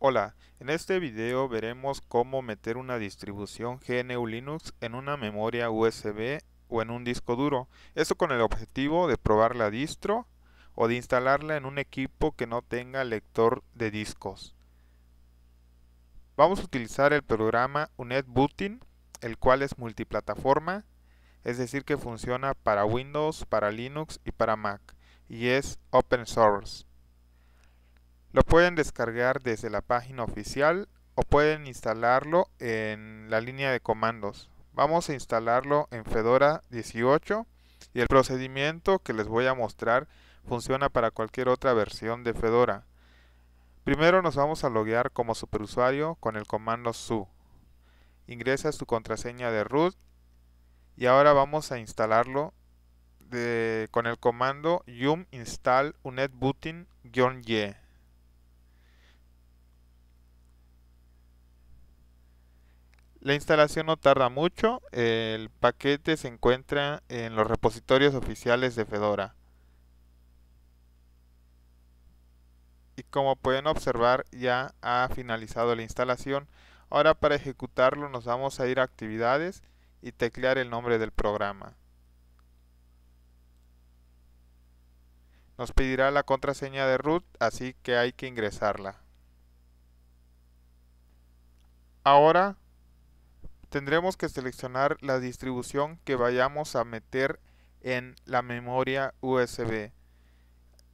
Hola, en este video veremos cómo meter una distribución GNU Linux en una memoria USB o en un disco duro. Esto con el objetivo de probar la distro o de instalarla en un equipo que no tenga lector de discos. Vamos a utilizar el programa Unetbootin, el cual es multiplataforma, es decir que funciona para Windows, para Linux y para Mac, y es open source. Lo pueden descargar desde la página oficial o pueden instalarlo en la línea de comandos. Vamos a instalarlo en Fedora 18 y el procedimiento que les voy a mostrar funciona para cualquier otra versión de Fedora. Primero nos vamos a loguear como superusuario con el comando su. Ingresa su contraseña de root y ahora vamos a instalarlo con el comando yum install unetbooting-y. La instalación no tarda mucho, el paquete se encuentra en los repositorios oficiales de Fedora. Y como pueden observar ya ha finalizado la instalación. Ahora para ejecutarlo nos vamos a ir a actividades y teclear el nombre del programa. Nos pedirá la contraseña de root, así que hay que ingresarla. Ahora tendremos que seleccionar la distribución que vayamos a meter en la memoria USB.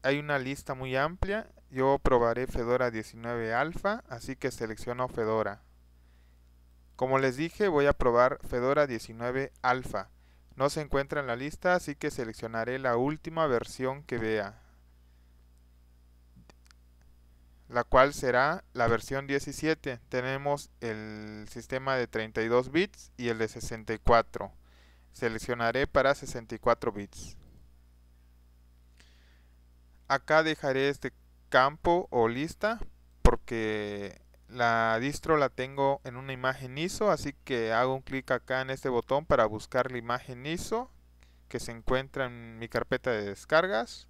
Hay una lista muy amplia, yo probaré Fedora 19 Alpha, así que selecciono Fedora. Como les dije, voy a probar Fedora 19 Alpha. No se encuentra en la lista, así que seleccionaré la última versión que vea. la cual será la versión 17. Tenemos el sistema de 32 bits y el de 64. Seleccionaré para 64 bits. Acá dejaré este campo o lista porque la distro la tengo en una imagen ISO, así que hago un clic acá en este botón para buscar la imagen ISO que se encuentra en mi carpeta de descargas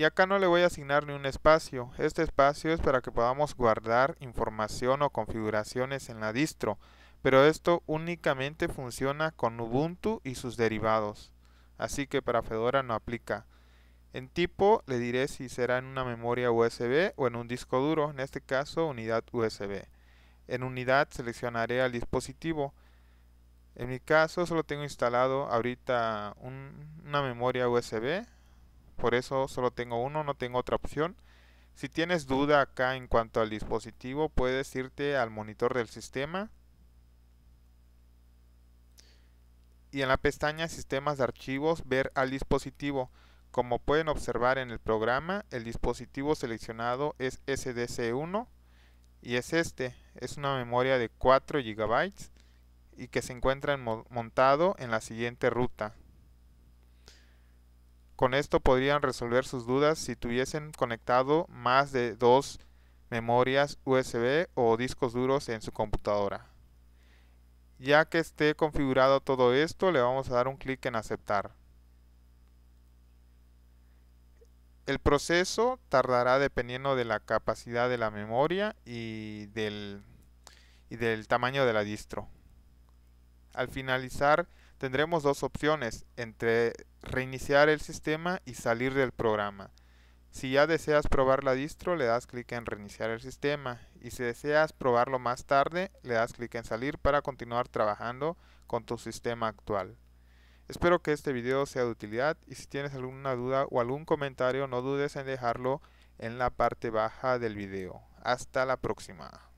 y acá no le voy a asignar ni un espacio. Este espacio es para que podamos guardar información o configuraciones en la distro, pero esto únicamente funciona con Ubuntu y sus derivados, así que para Fedora no aplica. En tipo le diré si será en una memoria USB o en un disco duro, en este caso unidad USB. En unidad seleccionaré al dispositivo. En mi caso solo tengo instalado ahorita una memoria USB, por eso solo tengo uno, no tengo otra opción. Si tienes duda acá en cuanto al dispositivo, puedes irte al monitor del sistema. Y en la pestaña Sistemas de Archivos, ver al dispositivo. Como pueden observar en el programa, el dispositivo seleccionado es SDC1 y es este. Es una memoria de 4 GB y que se encuentra montado en la siguiente ruta. Con esto podrían resolver sus dudas si tuviesen conectado más de dos memorias USB o discos duros en su computadora. Ya que esté configurado todo esto, le vamos a dar un clic en aceptar. El proceso tardará dependiendo de la capacidad de la memoria y del, y del tamaño de la distro. Al finalizar tendremos dos opciones entre reiniciar el sistema y salir del programa. Si ya deseas probar la distro, le das clic en reiniciar el sistema y si deseas probarlo más tarde, le das clic en salir para continuar trabajando con tu sistema actual. Espero que este video sea de utilidad y si tienes alguna duda o algún comentario no dudes en dejarlo en la parte baja del video. Hasta la próxima.